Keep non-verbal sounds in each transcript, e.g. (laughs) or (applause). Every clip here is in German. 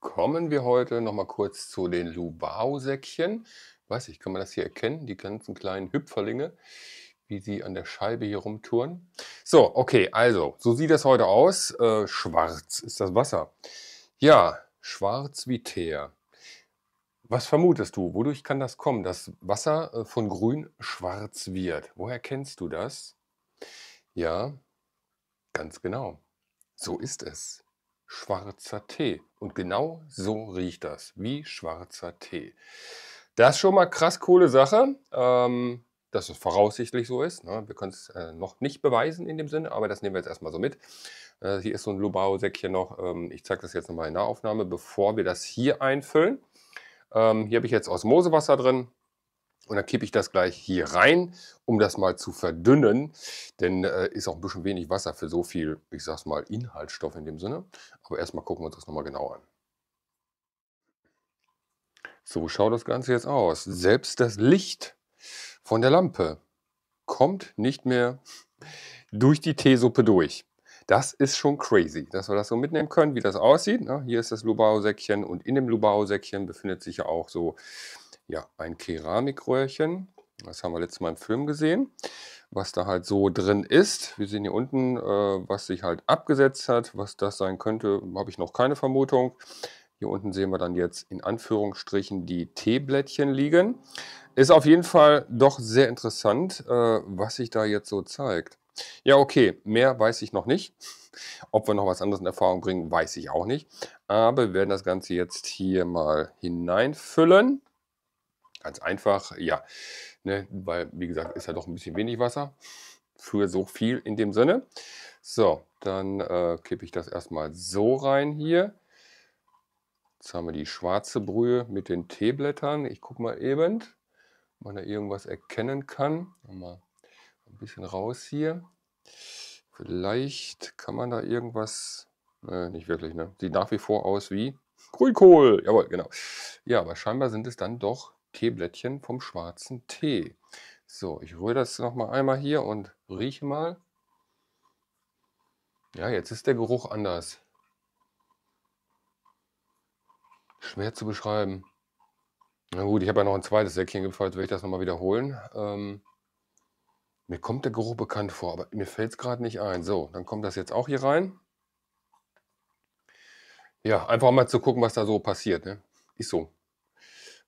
kommen wir heute nochmal kurz zu den lubau säckchen Weiß ich, kann man das hier erkennen? Die ganzen kleinen Hüpferlinge, wie sie an der Scheibe hier rumtouren. So, okay, also, so sieht das heute aus. Äh, schwarz ist das Wasser. Ja, schwarz wie Teer. Was vermutest du? Wodurch kann das kommen, dass Wasser äh, von grün schwarz wird? Woher kennst du das? Ja, ganz genau. So ist es. Schwarzer Tee. Und genau so riecht das, wie schwarzer Tee. Das ist schon mal krass coole Sache, ähm, dass es voraussichtlich so ist. Ne? Wir können es äh, noch nicht beweisen in dem Sinne, aber das nehmen wir jetzt erstmal so mit. Äh, hier ist so ein Lubao-Säckchen noch. Ähm, ich zeige das jetzt nochmal in Nahaufnahme, bevor wir das hier einfüllen. Ähm, hier habe ich jetzt Osmosewasser drin. Und dann kippe ich das gleich hier rein, um das mal zu verdünnen. Denn äh, ist auch ein bisschen wenig Wasser für so viel, ich sag's mal, Inhaltsstoff in dem Sinne. Aber erstmal gucken wir uns das nochmal genau an. So schaut das Ganze jetzt aus. Selbst das Licht von der Lampe kommt nicht mehr durch die Teesuppe durch. Das ist schon crazy, dass wir das so mitnehmen können, wie das aussieht. Ne? Hier ist das lubao säckchen und in dem lubao säckchen befindet sich ja auch so ja, ein Keramikröhrchen. Das haben wir letztes Mal im Film gesehen, was da halt so drin ist. Wir sehen hier unten, äh, was sich halt abgesetzt hat. Was das sein könnte, habe ich noch keine Vermutung. Hier unten sehen wir dann jetzt in Anführungsstrichen die Teeblättchen liegen. Ist auf jeden Fall doch sehr interessant, äh, was sich da jetzt so zeigt. Ja, okay, mehr weiß ich noch nicht. Ob wir noch was anderes in Erfahrung bringen, weiß ich auch nicht. Aber wir werden das Ganze jetzt hier mal hineinfüllen. Ganz einfach, ja. Ne, weil, wie gesagt, ist ja doch ein bisschen wenig Wasser für so viel in dem Sinne. So, dann äh, kippe ich das erstmal so rein hier. Jetzt haben wir die schwarze Brühe mit den Teeblättern. Ich gucke mal eben, ob man da irgendwas erkennen kann. Mal ein bisschen raus hier. Vielleicht kann man da irgendwas... Ne, nicht wirklich, ne? Sieht nach wie vor aus wie Grünkohl. Jawohl, genau. Ja, aber scheinbar sind es dann doch Teeblättchen vom schwarzen Tee. So, ich rühre das nochmal einmal hier und rieche mal. Ja, jetzt ist der Geruch anders. Schwer zu beschreiben. Na gut, ich habe ja noch ein zweites Säckchen gefallen, will ich das nochmal wiederholen. Ähm, mir kommt der Geruch bekannt vor, aber mir fällt es gerade nicht ein. So, dann kommt das jetzt auch hier rein. Ja, einfach mal zu gucken, was da so passiert. Ne? Ist so.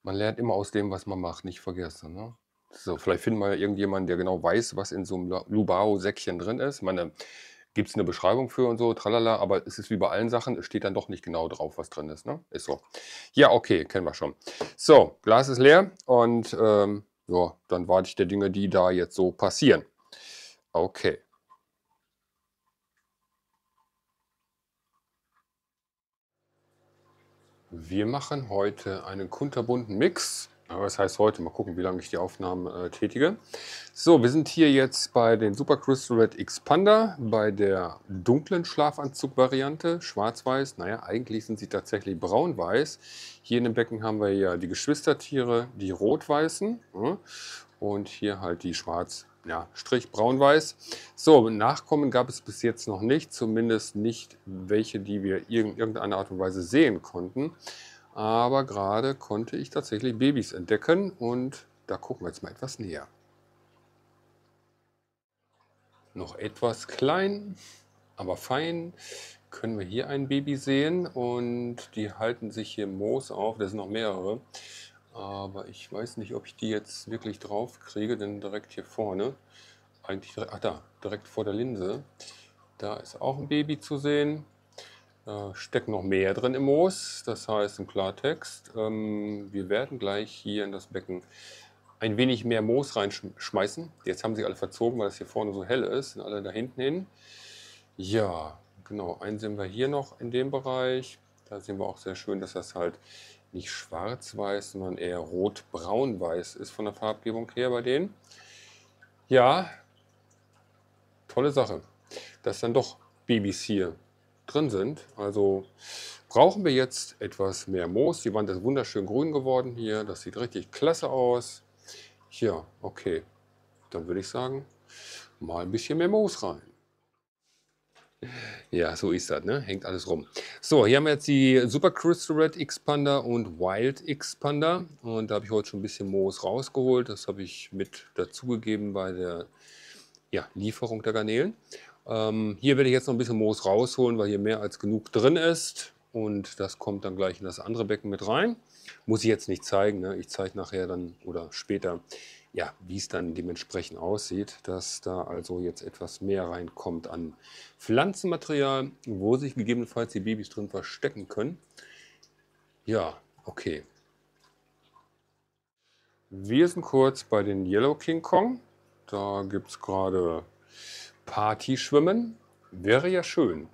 Man lernt immer aus dem, was man macht, nicht vergessen. Ne? So, vielleicht finden wir irgendjemanden, der genau weiß, was in so einem Lubao-Säckchen drin ist. Ich meine, gibt es eine Beschreibung für und so, tralala, aber es ist wie bei allen Sachen, es steht dann doch nicht genau drauf, was drin ist. Ne? Ist so. Ja, okay, kennen wir schon. So, Glas ist leer und ähm, ja, dann warte ich der Dinge, die da jetzt so passieren. Okay. Wir machen heute einen kunterbunten Mix. Aber das heißt heute, mal gucken, wie lange ich die Aufnahmen äh, tätige. So, wir sind hier jetzt bei den Super Crystal Red X Panda, bei der dunklen Schlafanzug-Variante, schwarz-weiß. Naja, eigentlich sind sie tatsächlich braun-weiß. Hier in dem Becken haben wir ja die Geschwistertiere, die rot-weißen. Und hier halt die schwarz weißen ja, Strich braun-weiß. So, Nachkommen gab es bis jetzt noch nicht, zumindest nicht welche, die wir in irgendeiner Art und Weise sehen konnten. Aber gerade konnte ich tatsächlich Babys entdecken und da gucken wir jetzt mal etwas näher. Noch etwas klein, aber fein können wir hier ein Baby sehen und die halten sich hier im Moos auf, das sind noch mehrere. Aber ich weiß nicht, ob ich die jetzt wirklich drauf kriege, denn direkt hier vorne, eigentlich, direkt, ach da, direkt vor der Linse, da ist auch ein Baby zu sehen. Da steckt noch mehr drin im Moos, das heißt im Klartext, ähm, wir werden gleich hier in das Becken ein wenig mehr Moos reinschmeißen. Jetzt haben sie alle verzogen, weil das hier vorne so hell ist, sind alle da hinten hin. Ja, genau, einen sehen wir hier noch in dem Bereich da sehen wir auch sehr schön, dass das halt nicht schwarz-weiß, sondern eher rot-braun-weiß ist von der Farbgebung her bei denen. Ja, tolle Sache, dass dann doch Babys hier drin sind. Also brauchen wir jetzt etwas mehr Moos. Die Wand ist wunderschön grün geworden hier. Das sieht richtig klasse aus. Ja, okay. Dann würde ich sagen, mal ein bisschen mehr Moos rein. Ja, so ist das, ne? Hängt alles rum. So, hier haben wir jetzt die Super Crystal Red Expander und Wild Expander. Und da habe ich heute schon ein bisschen Moos rausgeholt. Das habe ich mit dazugegeben bei der ja, Lieferung der Garnelen. Ähm, hier werde ich jetzt noch ein bisschen Moos rausholen, weil hier mehr als genug drin ist. Und das kommt dann gleich in das andere Becken mit rein. Muss ich jetzt nicht zeigen, ne? ich zeige nachher dann oder später ja, wie es dann dementsprechend aussieht, dass da also jetzt etwas mehr reinkommt an Pflanzenmaterial, wo sich gegebenenfalls die Babys drin verstecken können. Ja, okay. Wir sind kurz bei den Yellow King Kong. Da gibt es gerade Partyschwimmen. Wäre ja schön,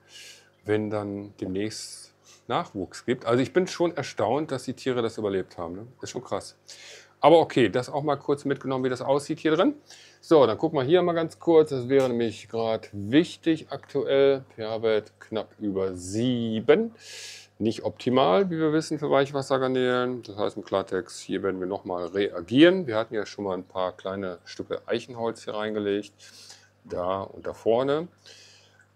wenn dann demnächst Nachwuchs gibt. Also ich bin schon erstaunt, dass die Tiere das überlebt haben. Ne? Ist schon krass. Aber okay, das auch mal kurz mitgenommen, wie das aussieht hier drin. So, dann gucken wir hier mal ganz kurz. Das wäre nämlich gerade wichtig aktuell. pH-Wert knapp über 7. Nicht optimal, wie wir wissen, für Weichwassergarnelen. Das heißt im Klartext, hier werden wir nochmal reagieren. Wir hatten ja schon mal ein paar kleine Stücke Eichenholz hier reingelegt. Da und da vorne.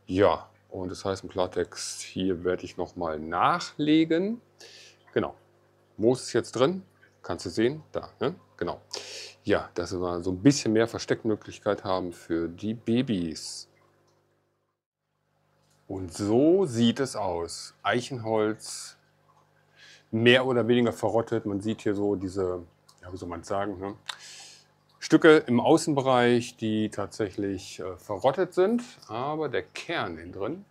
Ja, und das heißt im Klartext, hier werde ich nochmal nachlegen. Genau. Moos ist jetzt drin, Kannst du sehen? Da, ne? genau. Ja, dass wir so ein bisschen mehr Versteckmöglichkeit haben für die Babys. Und so sieht es aus. Eichenholz, mehr oder weniger verrottet. Man sieht hier so diese, ja, wie soll man sagen, ne? Stücke im Außenbereich, die tatsächlich äh, verrottet sind, aber der Kern innen drin,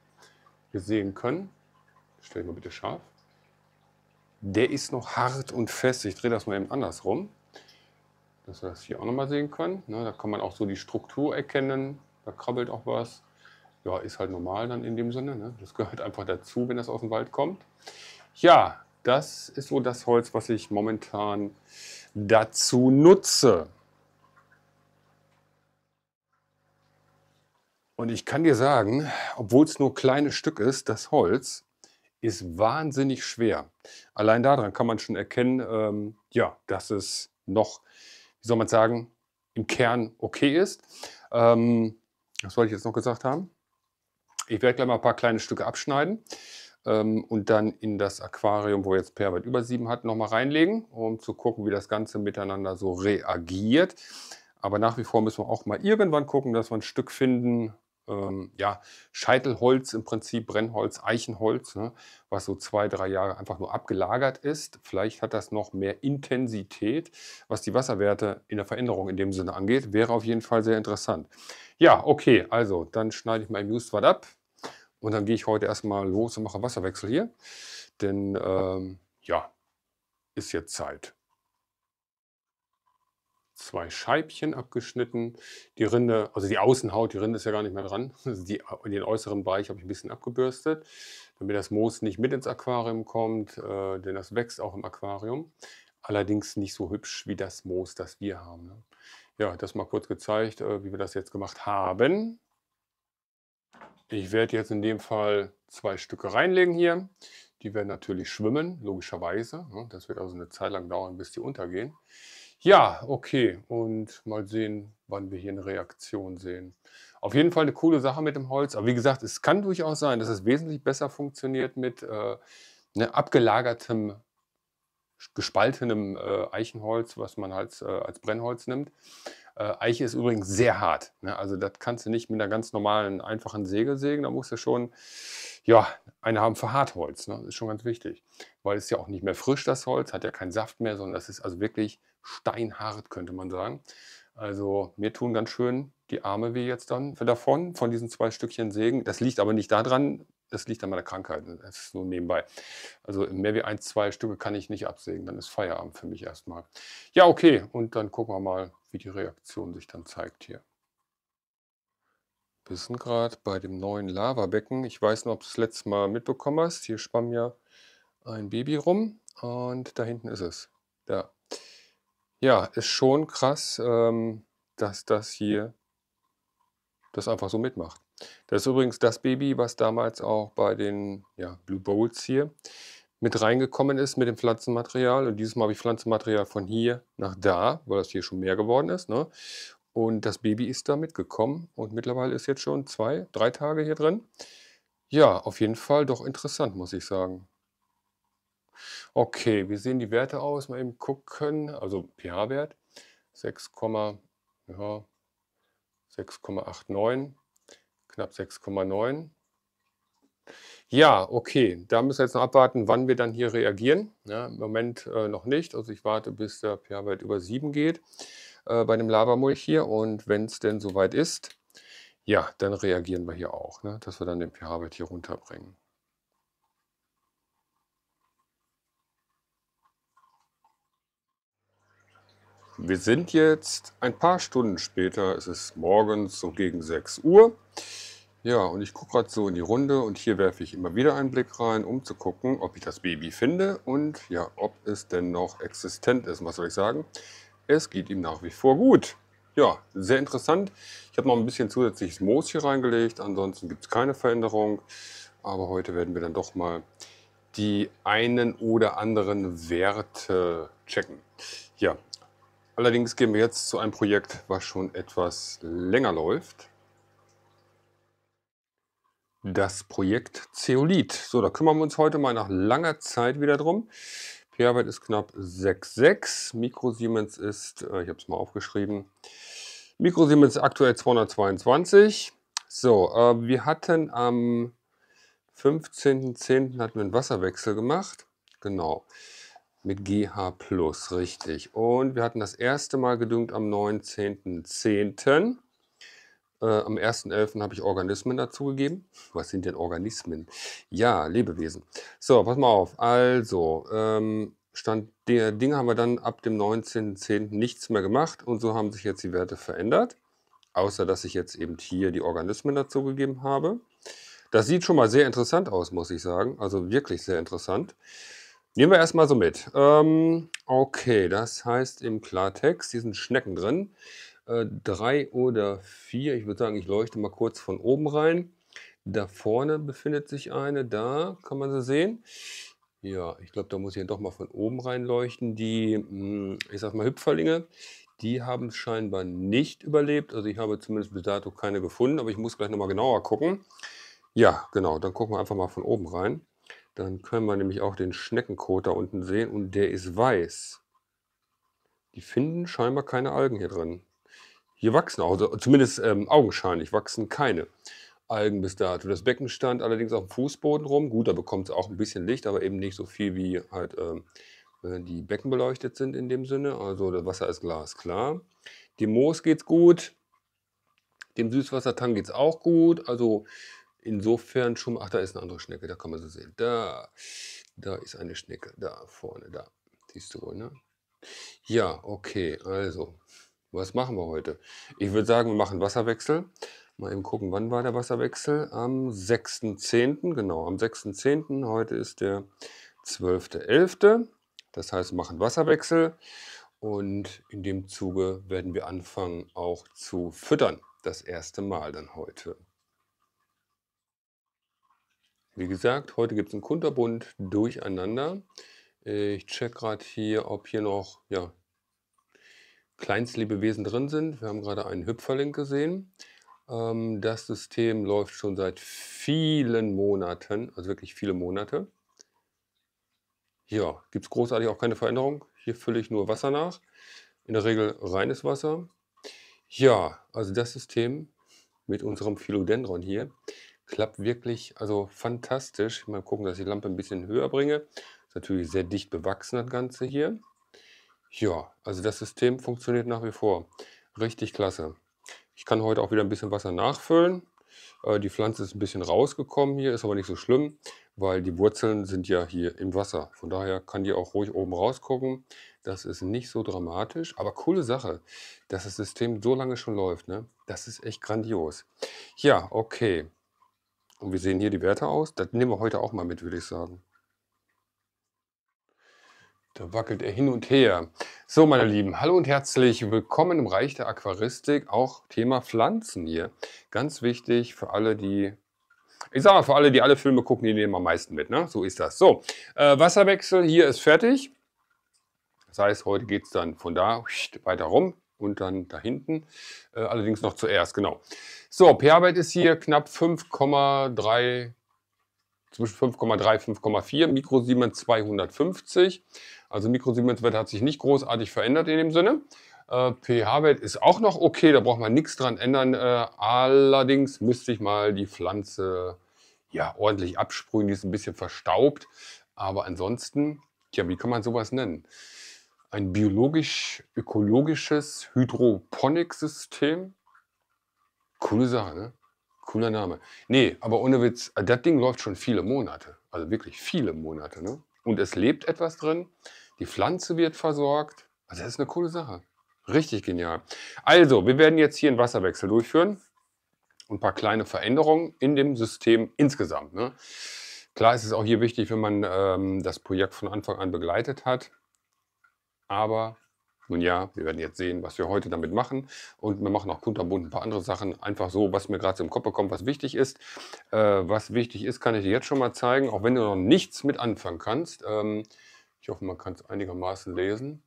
wir sehen können. Stell mal bitte scharf der ist noch hart und fest. Ich drehe das mal eben andersrum, dass wir das hier auch nochmal sehen können. Ne, da kann man auch so die Struktur erkennen, da krabbelt auch was. Ja, ist halt normal dann in dem Sinne. Ne? Das gehört (laughs) einfach dazu, wenn das aus dem Wald kommt. Ja, das ist so das Holz, was ich momentan dazu nutze. Und ich kann dir sagen, obwohl es nur kleines Stück ist, das Holz, ist wahnsinnig schwer. Allein daran kann man schon erkennen, ähm, ja, dass es noch, wie soll man sagen, im Kern okay ist. Ähm, was wollte ich jetzt noch gesagt haben? Ich werde gleich mal ein paar kleine Stücke abschneiden ähm, und dann in das Aquarium, wo jetzt Perwert über 7 hat, nochmal reinlegen, um zu gucken, wie das Ganze miteinander so reagiert. Aber nach wie vor müssen wir auch mal irgendwann gucken, dass wir ein Stück finden, ähm, ja, Scheitelholz im Prinzip, Brennholz, Eichenholz, ne, was so zwei, drei Jahre einfach nur abgelagert ist. Vielleicht hat das noch mehr Intensität, was die Wasserwerte in der Veränderung in dem Sinne angeht. Wäre auf jeden Fall sehr interessant. Ja, okay, also dann schneide ich mein Muse-Watt ab und dann gehe ich heute erstmal los und mache Wasserwechsel hier. Denn ähm, ja, ist jetzt Zeit zwei Scheibchen abgeschnitten. Die Rinde, also die Außenhaut, die Rinde ist ja gar nicht mehr dran. (laughs) Also die, den äußeren Bereich habe ich ein bisschen abgebürstet, damit das Moos nicht mit ins Aquarium kommt, äh, denn das wächst auch im Aquarium. Allerdings nicht so hübsch wie das Moos, das wir haben. Ne? Ja, das mal kurz gezeigt, äh, wie wir das jetzt gemacht haben. Ich werde jetzt in dem Fall zwei Stücke reinlegen hier. Die werden natürlich schwimmen, logischerweise. Ne? Das wird also eine Zeit lang dauern, bis die untergehen. Ja, okay. Und mal sehen, wann wir hier eine Reaktion sehen. Auf jeden Fall eine coole Sache mit dem Holz. Aber wie gesagt, es kann durchaus sein, dass es wesentlich besser funktioniert mit äh, ne, abgelagertem, gespaltenem äh, Eichenholz, was man halt äh, als Brennholz nimmt. Äh, Eiche ist übrigens sehr hart. Ne? Also das kannst du nicht mit einer ganz normalen, einfachen Säge sägen. Da musst du schon ja, eine haben für Hartholz. Ne? Das ist schon ganz wichtig. Weil es ja auch nicht mehr frisch, das Holz, hat ja keinen Saft mehr, sondern das ist also wirklich steinhart, könnte man sagen. Also mir tun ganz schön die Arme weh jetzt dann davon, von diesen zwei Stückchen Sägen. Das liegt aber nicht daran, das liegt an meiner Krankheit. Ne? Das ist nur nebenbei. Also mehr wie ein, zwei Stücke kann ich nicht absägen. Dann ist Feierabend für mich erstmal. Ja, okay. Und dann gucken wir mal, wie die Reaktion sich dann zeigt hier. Wir sind gerade bei dem neuen Lavabecken. Ich weiß nicht, ob du es letztes Mal mitbekommen hast. Hier schwamm ja ein Baby rum und da hinten ist es. Da. Ja, ist schon krass, ähm, dass das hier das einfach so mitmacht. Das ist übrigens das Baby, was damals auch bei den ja, Blue Bowls hier mit reingekommen ist mit dem Pflanzenmaterial. Und dieses Mal habe ich Pflanzenmaterial von hier nach da, weil das hier schon mehr geworden ist. Ne? Und das Baby ist da mitgekommen und mittlerweile ist jetzt schon zwei, drei Tage hier drin. Ja, auf jeden Fall doch interessant, muss ich sagen. Okay, wie sehen die Werte aus? Mal eben gucken. Also pH-Wert 6, ja, 6,89, knapp 6,9. Ja, okay. Da müssen wir jetzt noch abwarten, wann wir dann hier reagieren. Ja, Im Moment äh, noch nicht. Also ich warte, bis der pH-Wert über 7 geht äh, bei dem Lavamulch hier. Und wenn es denn soweit ist, ja, dann reagieren wir hier auch, ne? dass wir dann den pH-Wert hier runterbringen. Wir sind jetzt ein paar Stunden später, es ist morgens so gegen 6 Uhr. Ja, und ich gucke gerade so in die Runde und hier werfe ich immer wieder einen Blick rein, um zu gucken, ob ich das Baby finde und ja, ob es denn noch existent ist. Was soll ich sagen? Es geht ihm nach wie vor gut. Ja, sehr interessant. Ich habe noch ein bisschen zusätzliches Moos hier reingelegt, ansonsten gibt es keine Veränderung. Aber heute werden wir dann doch mal die einen oder anderen Werte checken. Ja, allerdings gehen wir jetzt zu einem Projekt, was schon etwas länger läuft das Projekt Zeolit. So, da kümmern wir uns heute mal nach langer Zeit wieder drum. pH-Wert ist knapp 6,6. Siemens ist, äh, ich habe es mal aufgeschrieben, Siemens aktuell 222. So, äh, wir hatten am 15.10. hatten wir einen Wasserwechsel gemacht. Genau, mit GH+, richtig. Und wir hatten das erste Mal gedüngt am 19.10., äh, am 1.11. habe ich Organismen dazugegeben. Was sind denn Organismen? Ja, Lebewesen. So, pass mal auf. Also, ähm, Stand der Dinge haben wir dann ab dem 19.10. nichts mehr gemacht und so haben sich jetzt die Werte verändert. Außer, dass ich jetzt eben hier die Organismen dazugegeben habe. Das sieht schon mal sehr interessant aus, muss ich sagen. Also wirklich sehr interessant. Nehmen wir erstmal so mit. Ähm, okay, das heißt im Klartext, hier sind Schnecken drin äh, drei oder vier. Ich würde sagen, ich leuchte mal kurz von oben rein. Da vorne befindet sich eine, da kann man sie sehen. Ja, ich glaube, da muss ich dann doch mal von oben reinleuchten. Die, mm, ich sag mal, Hüpferlinge, die haben es scheinbar nicht überlebt. Also ich habe zumindest bis dato keine gefunden, aber ich muss gleich nochmal genauer gucken. Ja, genau, dann gucken wir einfach mal von oben rein. Dann können wir nämlich auch den Schneckenkot da unten sehen und der ist weiß. Die finden scheinbar keine Algen hier drin. Hier wachsen auch, also zumindest ähm, augenscheinlich wachsen keine Algen bis dato. Das Becken stand allerdings auf dem Fußboden rum. Gut, da bekommt es auch ein bisschen Licht, aber eben nicht so viel wie halt ähm, äh, die Becken beleuchtet sind in dem Sinne. Also das Wasser ist glasklar. Dem Moos geht es gut. Dem Süßwassertang geht es auch gut. Also insofern schon. Ach, da ist eine andere Schnecke, da kann man sie sehen. Da, da ist eine Schnecke, da vorne, da. Siehst du wohl, ne? Ja, okay, also was machen wir heute? Ich würde sagen, wir machen Wasserwechsel. Mal eben gucken, wann war der Wasserwechsel? Am 6.10. Genau, am 6.10. Heute ist der 12.11. Das heißt, wir machen Wasserwechsel. Und in dem Zuge werden wir anfangen auch zu füttern. Das erste Mal dann heute. Wie gesagt, heute gibt es einen Kunterbund durcheinander. Ich check gerade hier, ob hier noch ja, Kleinstlebewesen drin sind. Wir haben gerade einen Hüpferling gesehen. Ähm, das System läuft schon seit vielen Monaten, also wirklich viele Monate. Ja, gibt es großartig auch keine Veränderung. Hier fülle ich nur Wasser nach. In der Regel reines Wasser. Ja, also das System mit unserem Philodendron hier klappt wirklich also fantastisch. Mal gucken, dass ich die Lampe ein bisschen höher bringe. Ist natürlich sehr dicht bewachsen, das Ganze hier. Ja, also das System funktioniert nach wie vor. Richtig klasse. Ich kann heute auch wieder ein bisschen Wasser nachfüllen. Äh, die Pflanze ist ein bisschen rausgekommen hier, ist aber nicht so schlimm, weil die Wurzeln sind ja hier im Wasser. Von daher kann die auch ruhig oben rausgucken. Das ist nicht so dramatisch, aber coole Sache, dass das System so lange schon läuft. Ne? Das ist echt grandios. Ja, okay. Und wir sehen hier die Werte aus. Das nehmen wir heute auch mal mit, würde ich sagen. Da wackelt er hin und her. So, meine Lieben, hallo und herzlich willkommen im Reich der Aquaristik, auch Thema Pflanzen hier. Ganz wichtig für alle, die, ich sag mal, für alle, die alle Filme gucken, die nehmen am meisten mit, ne? So ist das. So, äh, Wasserwechsel hier ist fertig. Das heißt, heute geht es dann von da weiter rum und dann da hinten. Äh, allerdings noch zuerst, genau. So, ph arbeit ist hier knapp 5,3 zwischen 5,3 5,4, Siemens 250. Also Siemens wert hat sich nicht großartig verändert in dem Sinne. Äh, pH-Wert ist auch noch okay, da braucht man nichts dran ändern. Äh, allerdings müsste ich mal die Pflanze ja, ordentlich absprühen, die ist ein bisschen verstaubt. Aber ansonsten, ja, wie kann man sowas nennen? Ein biologisch-ökologisches Hydroponiksystem? Coole Sache, ne? Cooler Name. Nee, aber ohne Witz, äh, das Ding läuft schon viele Monate. Also wirklich viele Monate. Ne? Und es lebt etwas drin. Die Pflanze wird versorgt. Also das ist eine coole Sache. Richtig genial. Also, wir werden jetzt hier einen Wasserwechsel durchführen. ein paar kleine Veränderungen in dem System insgesamt. Ne? Klar ist es auch hier wichtig, wenn man ähm, das Projekt von Anfang an begleitet hat. Aber nun ja, wir werden jetzt sehen, was wir heute damit machen. Und wir machen auch kunterbunt ein paar andere Sachen. Einfach so, was mir gerade so im Kopf kommt, was wichtig ist. Äh, was wichtig ist, kann ich dir jetzt schon mal zeigen, auch wenn du noch nichts mit anfangen kannst. Ähm, ich hoffe, man kann es einigermaßen lesen.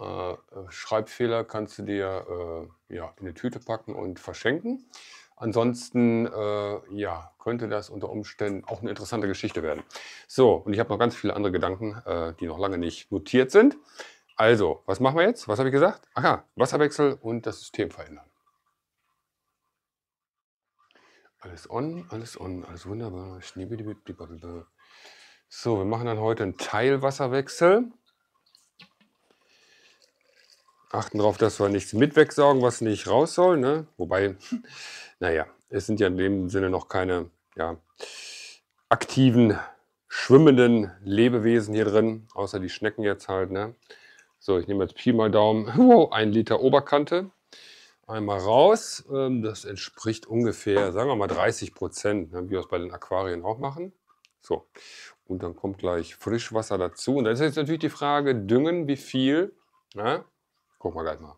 Äh, äh, Schreibfehler kannst du dir äh, ja, in eine Tüte packen und verschenken. Ansonsten äh, ja, könnte das unter Umständen auch eine interessante Geschichte werden. So, und ich habe noch ganz viele andere Gedanken, äh, die noch lange nicht notiert sind. Also, was machen wir jetzt? Was habe ich gesagt? Aha, Wasserwechsel und das System verändern. Alles on, alles on, alles wunderbar. So, wir machen dann heute einen Teilwasserwechsel. Achten darauf, dass wir nichts mit wegsaugen, was nicht raus soll. Ne? Wobei, (laughs) naja, es sind ja in dem Sinne noch keine ja, aktiven, schwimmenden Lebewesen hier drin, außer die Schnecken jetzt halt. Ne? So, ich nehme jetzt Pi mal Daumen, (laughs) wow, ein Liter Oberkante. Einmal raus, ähm, das entspricht ungefähr, sagen wir mal 30 Prozent, ne, wie wir es bei den Aquarien auch machen. So, und dann kommt gleich Frischwasser dazu. Und dann ist jetzt natürlich die Frage, düngen, wie viel? Na, gucken wir gleich mal.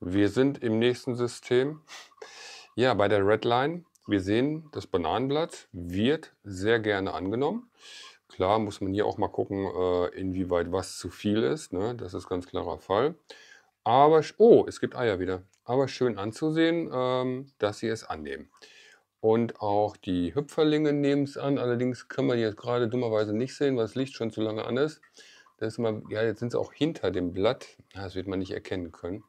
Wir sind im nächsten System. Ja, bei der Redline, wir sehen, das Bananenblatt wird sehr gerne angenommen. Klar muss man hier auch mal gucken, äh, inwieweit was zu viel ist. Ne? Das ist ganz klarer Fall. Aber, oh, es gibt Eier wieder. Aber schön anzusehen, ähm, dass sie es annehmen. Und auch die Hüpferlinge nehmen es an. Allerdings kann man jetzt gerade dummerweise nicht sehen, weil das Licht schon zu lange an ist. Das ist mal, ja, jetzt sind sie auch hinter dem Blatt. Das wird man nicht erkennen können.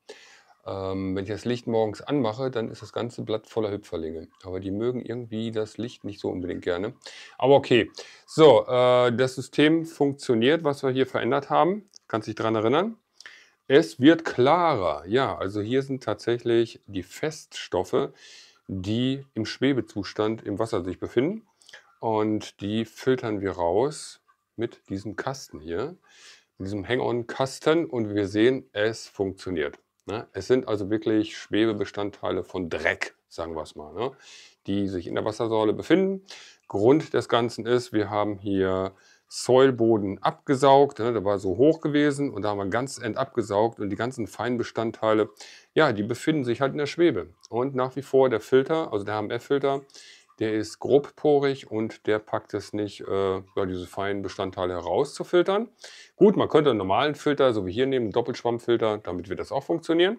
Ähm, wenn ich das Licht morgens anmache, dann ist das ganze Blatt voller Hüpferlinge. Aber die mögen irgendwie das Licht nicht so unbedingt gerne. Aber okay. So, äh, das System funktioniert, was wir hier verändert haben. Kannst dich daran erinnern? Es wird klarer. Ja, also hier sind tatsächlich die Feststoffe, die im Schwebezustand im Wasser sich befinden. Und die filtern wir raus mit diesem Kasten hier, mit diesem Hang-On-Kasten. Und wir sehen, es funktioniert. Ne? Es sind also wirklich Schwebebestandteile von Dreck, sagen wir es mal, ne? die sich in der Wassersäule befinden. Grund des Ganzen ist, wir haben hier Säulboden abgesaugt, ne? der war so hoch gewesen und da haben wir ganz end abgesaugt und die ganzen feinen Bestandteile, ja, die befinden sich halt in der Schwebe. Und nach wie vor der Filter, also der HMF-Filter, der ist grobporig und der packt es nicht, äh, ja, diese feinen Bestandteile herauszufiltern. Gut, man könnte einen normalen Filter, so wie hier nehmen, einen Doppelschwammfilter, damit wird das auch funktionieren.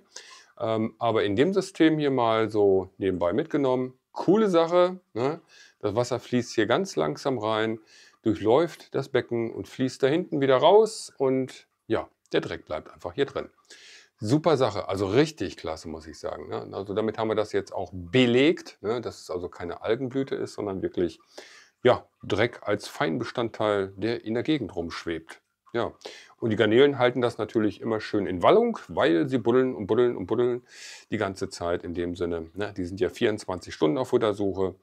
Ähm, aber in dem System hier mal so nebenbei mitgenommen, coole Sache. Ne? Das Wasser fließt hier ganz langsam rein, durchläuft das Becken und fließt da hinten wieder raus und ja, der Dreck bleibt einfach hier drin. Super Sache, also richtig klasse, muss ich sagen. Ne? Also damit haben wir das jetzt auch belegt, ne? dass es also keine Algenblüte ist, sondern wirklich ja, Dreck als Feinbestandteil, der in der Gegend rumschwebt. Ja. Und die Garnelen halten das natürlich immer schön in Wallung, weil sie buddeln und buddeln und buddeln die ganze Zeit in dem Sinne. Ne? Die sind ja 24 Stunden auf Futtersuche.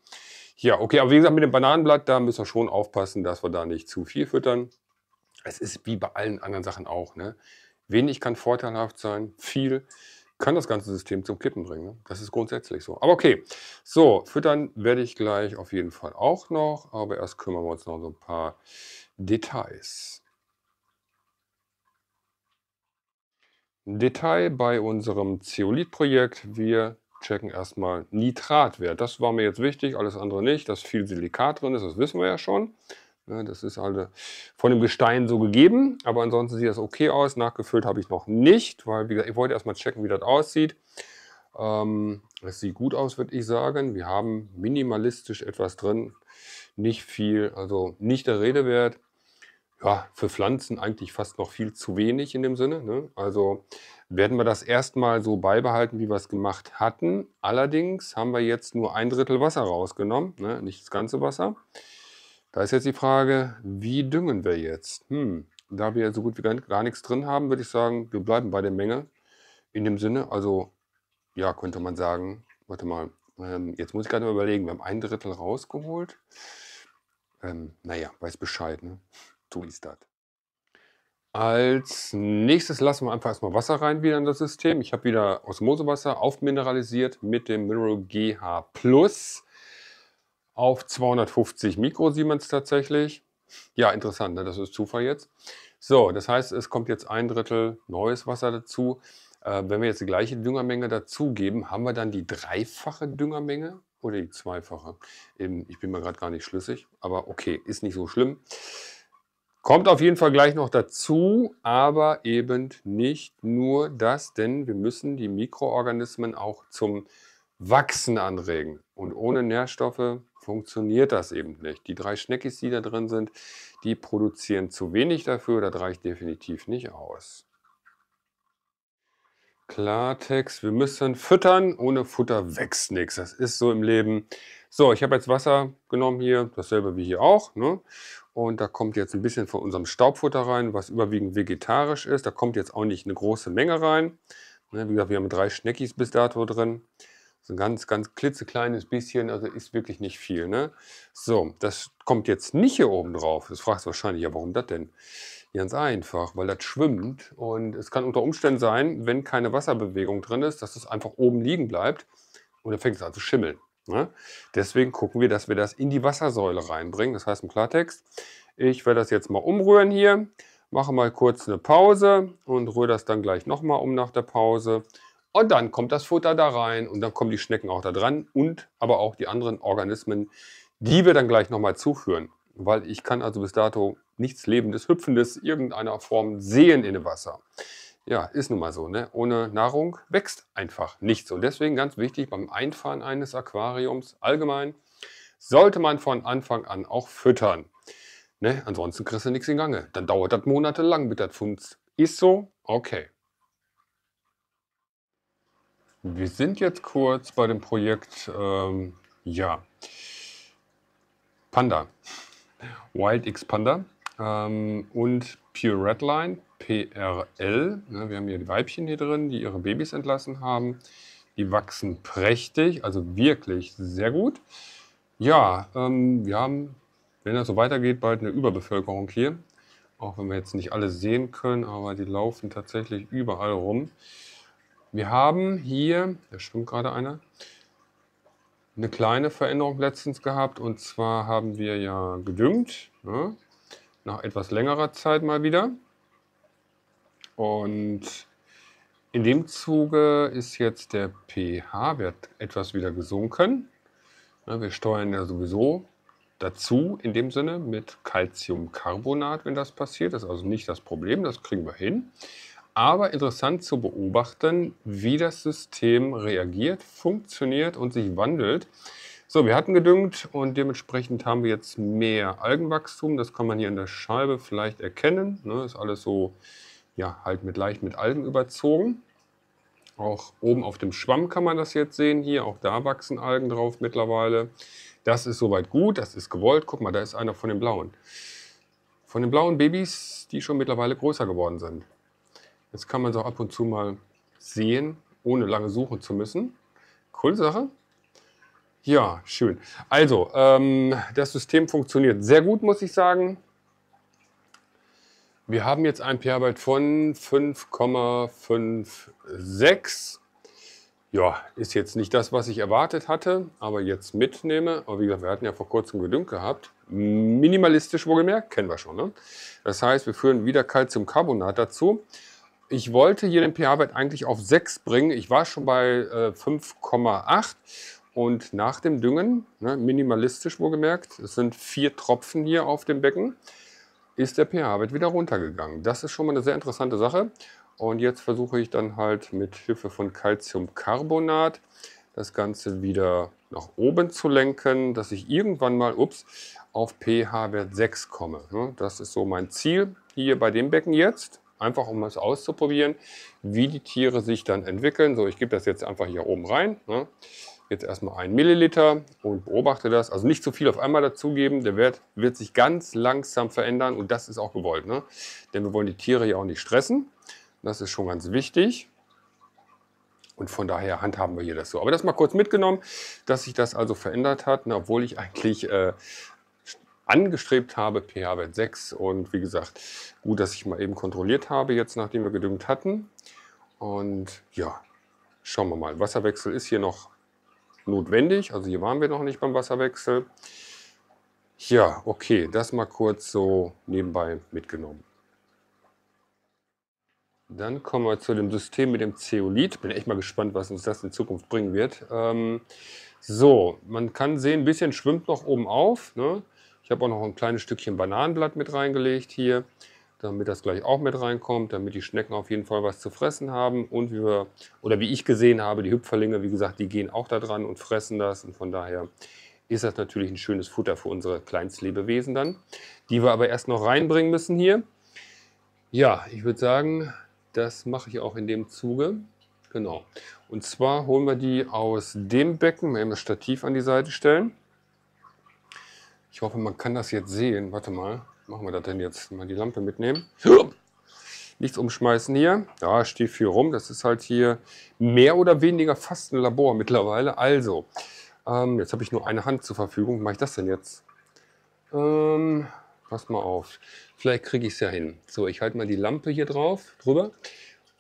Ja, okay, aber wie gesagt, mit dem Bananenblatt, da müssen wir schon aufpassen, dass wir da nicht zu viel füttern. Es ist wie bei allen anderen Sachen auch. Ne? Wenig kann vorteilhaft sein, viel kann das ganze System zum Kippen bringen. Ne? Das ist grundsätzlich so. Aber okay, so, füttern werde ich gleich auf jeden Fall auch noch, aber erst kümmern wir uns noch um so ein paar Details. Detail bei unserem Zeolit-Projekt. Wir checken erstmal Nitratwert. Das war mir jetzt wichtig, alles andere nicht. Dass viel Silikat drin ist, das wissen wir ja schon. Ne, das ist also von dem Gestein so gegeben, aber ansonsten sieht das okay aus. Nachgefüllt habe ich noch nicht, weil gesagt, ich wollte erstmal checken, wie das aussieht. Ähm, es sieht gut aus, würde ich sagen. Wir haben minimalistisch etwas drin, nicht viel, also nicht der Rede wert. Ja, für Pflanzen eigentlich fast noch viel zu wenig in dem Sinne. Ne? Also werden wir das erstmal so beibehalten, wie wir es gemacht hatten. Allerdings haben wir jetzt nur ein Drittel Wasser rausgenommen, ne? nicht das ganze Wasser. Da ist jetzt die Frage, wie düngen wir jetzt? Hm, da wir so gut wie gar nichts drin haben, würde ich sagen, wir bleiben bei der Menge. In dem Sinne, also ja, könnte man sagen, warte mal, ähm, jetzt muss ich gerade mal überlegen, wir haben ein Drittel rausgeholt. Ähm, naja, weiß Bescheid, ne? So ist das. Als nächstes lassen wir einfach erstmal Wasser rein wieder in das System. Ich habe wieder Osmosewasser aufmineralisiert mit dem Mineral GH Plus auf 250 Mikrosiemens tatsächlich. Ja, interessant, ne? das ist Zufall jetzt. So, das heißt, es kommt jetzt ein Drittel neues Wasser dazu. Äh, wenn wir jetzt die gleiche Düngermenge dazugeben, haben wir dann die dreifache Düngermenge oder die zweifache? Eben, ich bin mir gerade gar nicht schlüssig, aber okay, ist nicht so schlimm. Kommt auf jeden Fall gleich noch dazu, aber eben nicht nur das, denn wir müssen die Mikroorganismen auch zum Wachsen anregen. Und ohne Nährstoffe funktioniert das eben nicht. Die drei Schneckis, die da drin sind, die produzieren zu wenig dafür, das reicht definitiv nicht aus. Klartext, wir müssen füttern, ohne Futter wächst nichts. Das ist so im Leben. So, ich habe jetzt Wasser genommen hier, dasselbe wie hier auch. Ne? Und da kommt jetzt ein bisschen von unserem Staubfutter rein, was überwiegend vegetarisch ist. Da kommt jetzt auch nicht eine große Menge rein. Ne? Wie gesagt, wir haben drei Schneckis bis dato drin. So ein ganz, ganz klitzekleines bisschen, also ist wirklich nicht viel. Ne? So, das kommt jetzt nicht hier oben drauf. Das fragst du wahrscheinlich, ja, warum das denn? Ganz einfach, weil das schwimmt und es kann unter Umständen sein, wenn keine Wasserbewegung drin ist, dass es einfach oben liegen bleibt und dann fängt es an zu schimmeln. Ne? Deswegen gucken wir, dass wir das in die Wassersäule reinbringen. Das heißt im Klartext, ich werde das jetzt mal umrühren hier, mache mal kurz eine Pause und rühre das dann gleich nochmal um nach der Pause und dann kommt das Futter da rein und dann kommen die Schnecken auch da dran und aber auch die anderen Organismen, die wir dann gleich nochmal zuführen. Weil ich kann also bis dato nichts Lebendes, Hüpfendes irgendeiner Form sehen in dem Wasser. Ja, ist nun mal so. Ne? Ohne Nahrung wächst einfach nichts. Und deswegen ganz wichtig beim Einfahren eines Aquariums allgemein, sollte man von Anfang an auch füttern. Ne? Ansonsten kriegst du nichts in Gange. Dann dauert das monatelang mit der Pfund. Ist so? Okay. Wir sind jetzt kurz bei dem Projekt, ähm, ja, Panda, Wild X Panda ähm, und Pure Redline, PRL. Ne, wir haben hier die Weibchen hier drin, die ihre Babys entlassen haben. Die wachsen prächtig, also wirklich sehr gut. Ja, ähm, wir haben, wenn das so weitergeht, bald eine Überbevölkerung hier. Auch wenn wir jetzt nicht alle sehen können, aber die laufen tatsächlich überall rum. Wir haben hier, da schwimmt gerade einer, eine kleine Veränderung letztens gehabt. Und zwar haben wir ja gedüngt, ne? nach etwas längerer Zeit mal wieder. Und in dem Zuge ist jetzt der pH-Wert etwas wieder gesunken. Ne, wir steuern ja sowieso dazu, in dem Sinne, mit Calciumcarbonat, wenn das passiert. Das ist also nicht das Problem, das kriegen wir hin aber interessant zu beobachten, wie das System reagiert, funktioniert und sich wandelt. So, wir hatten gedüngt und dementsprechend haben wir jetzt mehr Algenwachstum. Das kann man hier in der Scheibe vielleicht erkennen. Ne, ist alles so, ja, halt mit leicht mit Algen überzogen. Auch oben auf dem Schwamm kann man das jetzt sehen hier. Auch da wachsen Algen drauf mittlerweile. Das ist soweit gut, das ist gewollt. Guck mal, da ist einer von den blauen. Von den blauen Babys, die schon mittlerweile größer geworden sind. Jetzt kann man es auch ab und zu mal sehen, ohne lange suchen zu müssen. Coole Sache. Ja, schön. Also, ähm, das System funktioniert sehr gut, muss ich sagen. Wir haben jetzt ein pH-Wert von 5,56. Ja, ist jetzt nicht das, was ich erwartet hatte, aber jetzt mitnehme. Aber wie gesagt, wir hatten ja vor kurzem Gedüngt gehabt. Minimalistisch wohlgemerkt, kennen wir schon. Ne? Das heißt, wir führen wieder Calciumcarbonat dazu ich wollte hier den pH-Wert eigentlich auf 6 bringen. Ich war schon bei äh, 5,8 und nach dem Düngen, ne, minimalistisch wohlgemerkt, es sind vier Tropfen hier auf dem Becken, ist der pH-Wert wieder runtergegangen. Das ist schon mal eine sehr interessante Sache. Und jetzt versuche ich dann halt mit Hilfe von Calciumcarbonat das Ganze wieder nach oben zu lenken, dass ich irgendwann mal, ups, auf pH-Wert 6 komme. Ne, das ist so mein Ziel hier bei dem Becken jetzt einfach um es auszuprobieren, wie die Tiere sich dann entwickeln. So, ich gebe das jetzt einfach hier oben rein. Ne? Jetzt erstmal einen Milliliter und beobachte das. Also nicht zu viel auf einmal dazugeben. Der Wert wird sich ganz langsam verändern und das ist auch gewollt. Ne? Denn wir wollen die Tiere ja auch nicht stressen. Das ist schon ganz wichtig. Und von daher handhaben wir hier das so. Aber das mal kurz mitgenommen, dass sich das also verändert hat, ne? obwohl ich eigentlich äh, angestrebt habe, pH-Wert 6. Und wie gesagt, gut, dass ich mal eben kontrolliert habe, jetzt nachdem wir gedüngt hatten. Und ja, schauen wir mal. Wasserwechsel ist hier noch notwendig. Also hier waren wir noch nicht beim Wasserwechsel. Ja, okay, das mal kurz so nebenbei mitgenommen. Dann kommen wir zu dem System mit dem Zeolit. Bin echt mal gespannt, was uns das in Zukunft bringen wird. Ähm, so, man kann sehen, ein bisschen schwimmt noch oben auf. Ne? Ich habe auch noch ein kleines Stückchen Bananenblatt mit reingelegt hier, damit das gleich auch mit reinkommt, damit die Schnecken auf jeden Fall was zu fressen haben. Und wie wir, oder wie ich gesehen habe, die Hüpferlinge, wie gesagt, die gehen auch da dran und fressen das. Und von daher ist das natürlich ein schönes Futter für unsere Kleinstlebewesen dann, die wir aber erst noch reinbringen müssen hier. Ja, ich würde sagen, das mache ich auch in dem Zuge. Genau. Und zwar holen wir die aus dem Becken, wenn wir das Stativ an die Seite stellen. Ich hoffe, man kann das jetzt sehen. Warte mal, machen wir das denn jetzt? Mal die Lampe mitnehmen. Nichts umschmeißen hier. Da steht viel rum. Das ist halt hier mehr oder weniger fast ein Labor mittlerweile. Also, ähm, jetzt habe ich nur eine Hand zur Verfügung. mache ich das denn jetzt? Ähm, pass mal auf. Vielleicht kriege ich es ja hin. So, ich halte mal die Lampe hier drauf, drüber.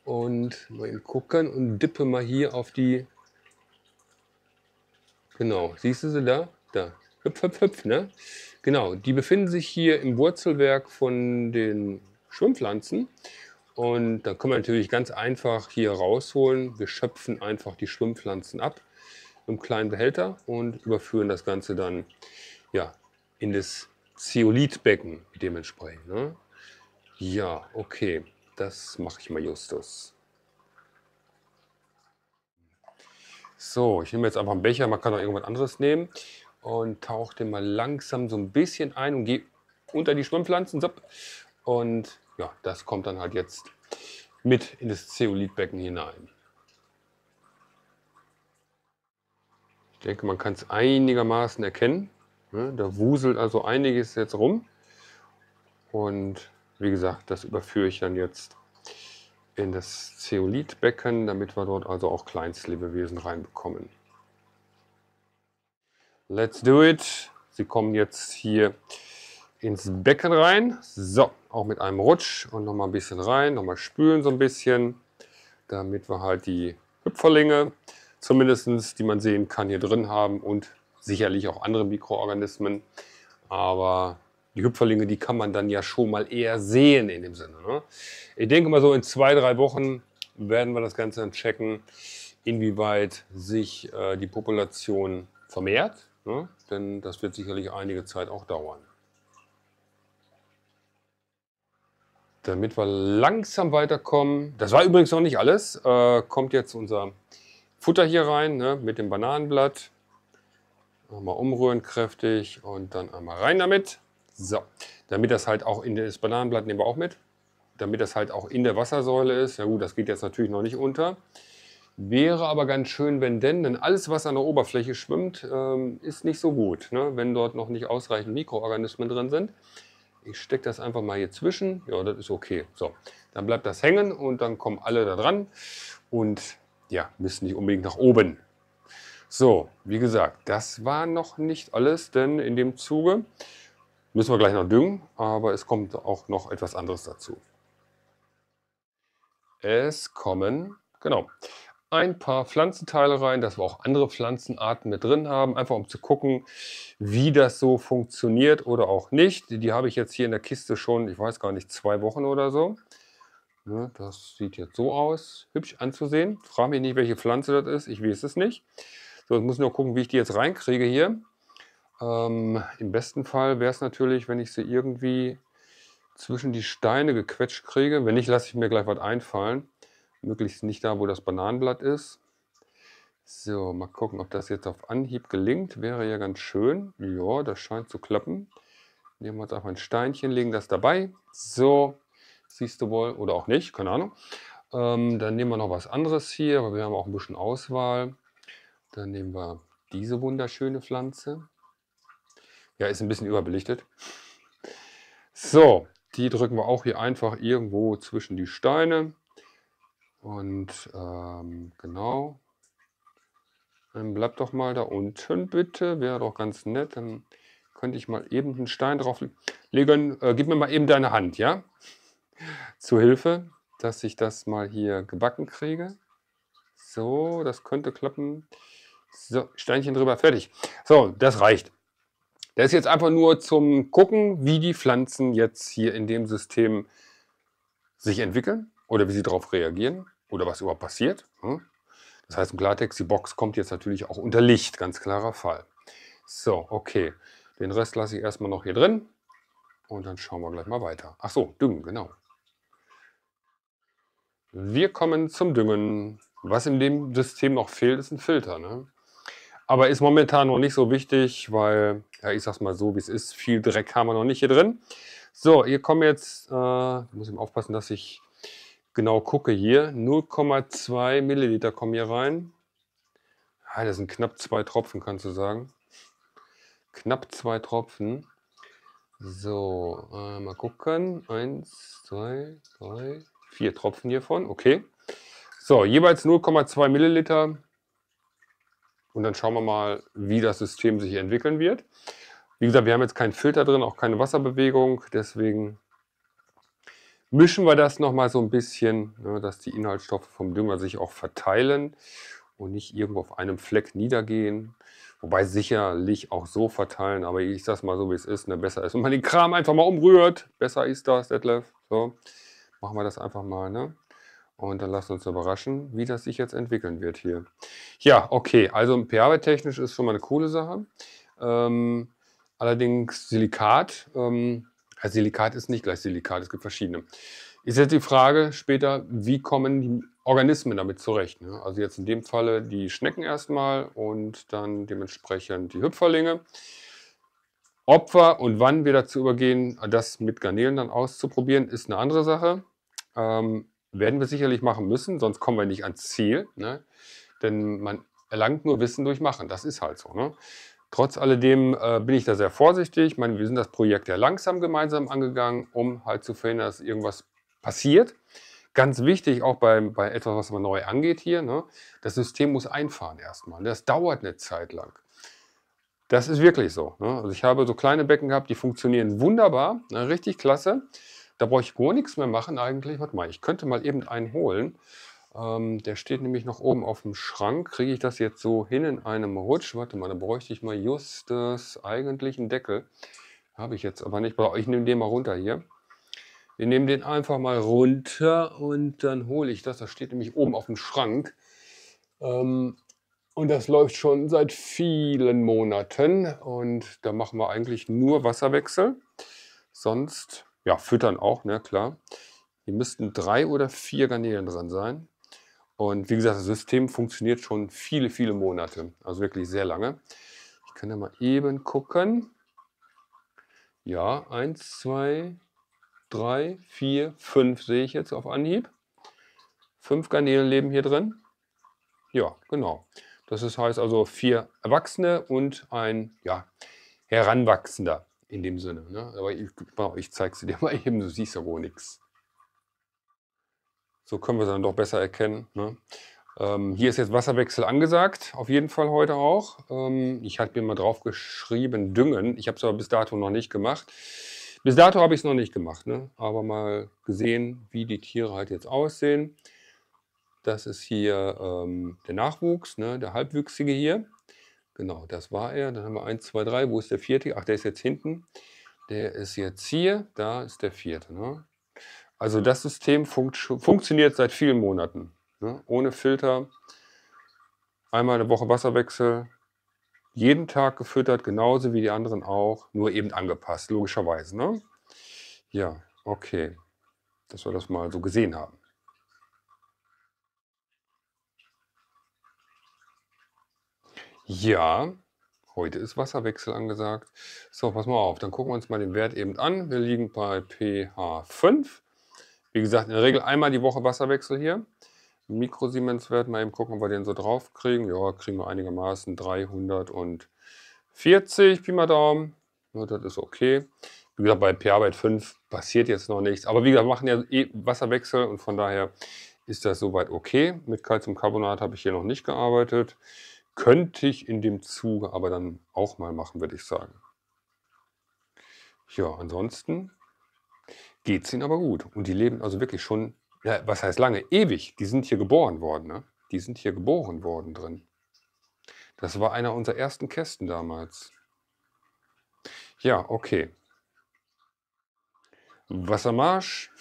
Und mal eben gucken und dippe mal hier auf die... Genau, siehst du sie da? Da, Hüpf, hüpf, hüpf, ne? Genau, die befinden sich hier im Wurzelwerk von den Schwimmpflanzen. Und dann können wir natürlich ganz einfach hier rausholen. Wir schöpfen einfach die Schwimmpflanzen ab im kleinen Behälter und überführen das Ganze dann ja, in das Zeolithbecken dementsprechend. Ne? Ja, okay, das mache ich mal Justus. So, ich nehme jetzt einfach einen Becher, man kann auch irgendwas anderes nehmen und tauche den mal langsam so ein bisschen ein und gehe unter die Schwimmpflanzen. Und ja, das kommt dann halt jetzt mit in das Zeolithbecken hinein. Ich denke, man kann es einigermaßen erkennen. Ne, da wuselt also einiges jetzt rum. Und wie gesagt, das überführe ich dann jetzt in das Zeolithbecken, damit wir dort also auch Kleinstlebewesen reinbekommen. Let's do it. Sie kommen jetzt hier ins Becken rein. So, auch mit einem Rutsch und nochmal ein bisschen rein, nochmal spülen so ein bisschen, damit wir halt die Hüpferlinge zumindestens, die man sehen kann, hier drin haben und sicherlich auch andere Mikroorganismen. Aber die Hüpferlinge, die kann man dann ja schon mal eher sehen in dem Sinne. Ne? Ich denke mal so in zwei, drei Wochen werden wir das Ganze dann checken, inwieweit sich äh, die Population vermehrt Ne? Denn das wird sicherlich einige Zeit auch dauern. Damit wir langsam weiterkommen, das war übrigens noch nicht alles, äh, kommt jetzt unser Futter hier rein ne? mit dem Bananenblatt. Mal umrühren kräftig und dann einmal rein damit. So, damit das halt auch in das Bananenblatt nehmen wir auch mit, damit das halt auch in der Wassersäule ist. Ja gut, das geht jetzt natürlich noch nicht unter. Wäre aber ganz schön, wenn denn, denn alles, was an der Oberfläche schwimmt, ähm, ist nicht so gut, ne? wenn dort noch nicht ausreichend Mikroorganismen drin sind. Ich stecke das einfach mal hier zwischen. Ja, das ist okay. So, dann bleibt das hängen und dann kommen alle da dran und ja, müssen nicht unbedingt nach oben. So, wie gesagt, das war noch nicht alles, denn in dem Zuge müssen wir gleich noch düngen, aber es kommt auch noch etwas anderes dazu. Es kommen, genau, ein paar Pflanzenteile rein, dass wir auch andere Pflanzenarten mit drin haben, einfach um zu gucken, wie das so funktioniert oder auch nicht. Die, habe ich jetzt hier in der Kiste schon, ich weiß gar nicht, zwei Wochen oder so. Ne, das sieht jetzt so aus, hübsch anzusehen. Frage mich nicht, welche Pflanze das ist, ich weiß es nicht. So, jetzt muss ich nur gucken, wie ich die jetzt reinkriege hier. Ähm, Im besten Fall wäre es natürlich, wenn ich sie irgendwie zwischen die Steine gequetscht kriege. Wenn nicht, lasse ich mir gleich was einfallen. Möglichst nicht da, wo das Bananenblatt ist. So, mal gucken, ob das jetzt auf Anhieb gelingt. Wäre ja ganz schön. Ja, das scheint zu klappen. Nehmen wir uns auch ein Steinchen, legen das dabei. So, siehst du wohl. Oder auch nicht, keine Ahnung. Ähm, dann nehmen wir noch was anderes hier, aber wir haben auch ein bisschen Auswahl. Dann nehmen wir diese wunderschöne Pflanze. Ja, ist ein bisschen überbelichtet. So, die drücken wir auch hier einfach irgendwo zwischen die Steine. Und ähm, genau. Dann bleib doch mal da unten bitte. Wäre doch ganz nett. Dann könnte ich mal eben einen Stein drauflegen. legen. Äh, gib mir mal eben deine Hand, ja? Zu Hilfe, dass ich das mal hier gebacken kriege. So, das könnte klappen. So, Steinchen drüber, fertig. So, das reicht. Das ist jetzt einfach nur zum Gucken, wie die Pflanzen jetzt hier in dem System sich entwickeln oder wie sie darauf reagieren oder was überhaupt passiert. Ne? Das heißt im Klartext, die Box kommt jetzt natürlich auch unter Licht, ganz klarer Fall. So, okay. Den Rest lasse ich erstmal noch hier drin und dann schauen wir gleich mal weiter. Ach so, Düngen, genau. Wir kommen zum Düngen. Was in dem System noch fehlt, ist ein Filter. Ne? Aber ist momentan noch nicht so wichtig, weil, ja, ich sag's mal so, wie es ist, viel Dreck haben wir noch nicht hier drin. So, hier kommen jetzt, äh, muss ich aufpassen, dass ich genau gucke hier, 0,2 Milliliter kommen hier rein. Ah, das sind knapp zwei Tropfen, kannst du sagen. Knapp zwei Tropfen. So, äh, mal gucken. Eins, zwei, drei, vier Tropfen hiervon. Okay. So, jeweils 0,2 Milliliter. Und dann schauen wir mal, wie das System sich entwickeln wird. Wie gesagt, wir haben jetzt keinen Filter drin, auch keine Wasserbewegung. Deswegen mischen wir das nochmal so ein bisschen, ne, dass die Inhaltsstoffe vom Dünger sich auch verteilen und nicht irgendwo auf einem Fleck niedergehen. Wobei sicherlich auch so verteilen, aber ich sag's mal so, wie es ist, ne, besser ist. Und man den Kram einfach mal umrührt, besser ist das, Detlef. So, machen wir das einfach mal, ne? Und dann lasst uns überraschen, wie das sich jetzt entwickeln wird hier. Ja, okay, also pH-technisch ist schon mal eine coole Sache. Ähm, allerdings Silikat. Ähm, also Silikat ist nicht gleich Silikat, es gibt verschiedene. Ist jetzt die Frage später, wie kommen die Organismen damit zurecht? Ne? Also jetzt in dem Falle die Schnecken erstmal und dann dementsprechend die Hüpferlinge. Opfer und wann wir dazu übergehen, das mit Garnelen dann auszuprobieren, ist eine andere Sache. Ähm, werden wir sicherlich machen müssen, sonst kommen wir nicht ans Ziel. Ne? Denn man erlangt nur Wissen durch Machen. Das ist halt so. Ne? Trotz alledem äh, bin ich da sehr vorsichtig. Ich meine, wir sind das Projekt ja langsam gemeinsam angegangen, um halt zu verhindern, dass irgendwas passiert. Ganz wichtig auch bei, bei etwas, was man neu angeht hier, ne? das System muss einfahren erstmal. Ne? Das dauert eine Zeit lang. Das ist wirklich so. Ne? Also ich habe so kleine Becken gehabt, die funktionieren wunderbar, ne? richtig klasse. Da brauche ich gar nichts mehr machen eigentlich. Warte mal, ich könnte mal eben einen holen. Ähm, der steht nämlich noch oben auf dem Schrank. Kriege ich das jetzt so hin in einem Rutsch? Warte mal, da bräuchte ich mal just das eigentlichen Deckel. Habe ich jetzt aber nicht. Ich nehme den mal runter hier. Wir nehmen den einfach mal runter und dann hole ich das. Das steht nämlich oben auf dem Schrank. Ähm, und das läuft schon seit vielen Monaten. Und da machen wir eigentlich nur Wasserwechsel. Sonst, ja, füttern auch, ne, klar. Hier müssten drei oder vier Garnelen drin sein. Und wie gesagt, das System funktioniert schon viele, viele Monate, also wirklich sehr lange. Ich kann ja mal eben gucken. Ja, 1, 2, 3, 4, 5 sehe ich jetzt auf Anhieb. Fünf Garnelen leben hier drin. Ja, genau. Das ist, heißt also vier Erwachsene und ein ja, Heranwachsender in dem Sinne. Ne? Aber ich, genau, ich zeige es dir mal (laughs) eben, du siehst ja wohl nichts. So können wir es dann doch besser erkennen. Ne? Ähm, hier ist jetzt Wasserwechsel angesagt, auf jeden Fall heute auch. Ähm, ich habe mir mal drauf geschrieben, düngen. Ich habe es aber bis dato noch nicht gemacht. Bis dato habe ich es noch nicht gemacht, ne? aber mal gesehen, wie die Tiere halt jetzt aussehen. Das ist hier ähm, der Nachwuchs, ne? der Halbwüchsige hier. Genau, das war er. Dann haben wir 1, 2, 3. Wo ist der vierte? Ach, der ist jetzt hinten. Der ist jetzt hier. Da ist der vierte. Ne? Also das System funkt, funktioniert seit vielen Monaten. Ne? Ohne Filter, einmal eine Woche Wasserwechsel, jeden Tag gefüttert, genauso wie die anderen auch, nur eben angepasst, logischerweise. Ne? Ja, okay, dass wir das mal so gesehen haben. Ja, heute ist Wasserwechsel angesagt. So, pass mal auf, dann gucken wir uns mal den Wert eben an. Wir liegen bei pH 5 wie gesagt, in der Regel einmal die Woche Wasserwechsel hier. Mikro Siemens Wert, mal eben gucken, ob wir den so drauf kriegen. Ja, kriegen wir einigermaßen 340 Pi mal Daumen. Ja, das ist okay. Wie gesagt, bei pH-Wert 5 passiert jetzt noch nichts. Aber wie gesagt, wir machen ja eh Wasserwechsel und von daher ist das soweit okay. Mit Calciumcarbonat habe ich hier noch nicht gearbeitet. Könnte ich in dem Zuge aber dann auch mal machen, würde ich sagen. Ja, ansonsten geht es ihnen aber gut. Und die leben also wirklich schon, ja, was heißt lange, ewig. Die sind hier geboren worden. Ne? Die sind hier geboren worden drin. Das war einer unserer ersten Kästen damals. Ja, okay. Wassermarsch.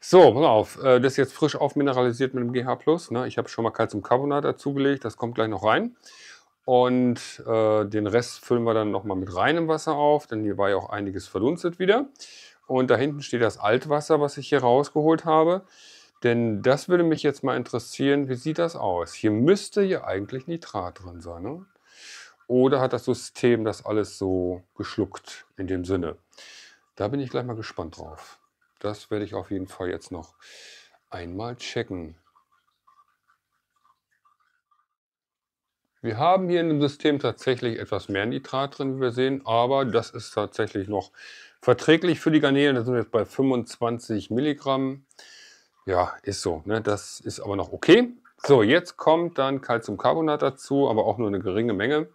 So, pass auf. Äh, das ist jetzt frisch aufmineralisiert mit dem GH+. Ne? Ich habe schon mal Calciumcarbonat dazugelegt. Das kommt gleich noch rein. Und äh, den Rest füllen wir dann nochmal mit reinem Wasser auf, denn hier war ja auch einiges verdunstet wieder. Und da hinten steht das Altwasser, was ich hier rausgeholt habe. Denn das würde mich jetzt mal interessieren, wie sieht das aus? Hier müsste ja eigentlich Nitrat drin sein. Ne? Oder hat das System das alles so geschluckt in dem Sinne? Da bin ich gleich mal gespannt drauf. Das werde ich auf jeden Fall jetzt noch einmal checken. Wir haben hier in dem System tatsächlich etwas mehr Nitrat drin, wie wir sehen, aber das ist tatsächlich noch Verträglich für die Garnelen, da sind wir jetzt bei 25 Milligramm. Ja, ist so. Ne? Das ist aber noch okay. So, jetzt kommt dann Calciumcarbonat dazu, aber auch nur eine geringe Menge,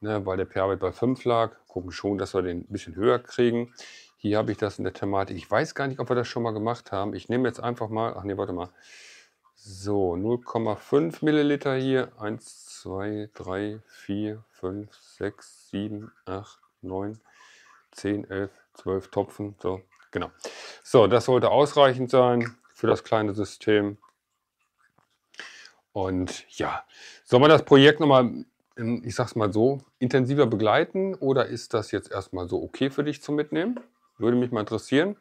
ne, weil der pH-Wert bei 5 lag. Gucken schon, dass wir den ein bisschen höher kriegen. Hier habe ich das in der Thematik. Ich weiß gar nicht, ob wir das schon mal gemacht haben. Ich nehme jetzt einfach mal, ach nee, warte mal. So, 0,5 Milliliter hier. 1, 2, 3, 4, 5, 6, 7, 8, 9, 10, 11, 12 Topfen, so, genau. So, das sollte ausreichend sein für das kleine System. Und ja, soll man das Projekt nochmal, ich sag's mal so, intensiver begleiten oder ist das jetzt erstmal so okay für dich zu Mitnehmen? Würde mich mal interessieren.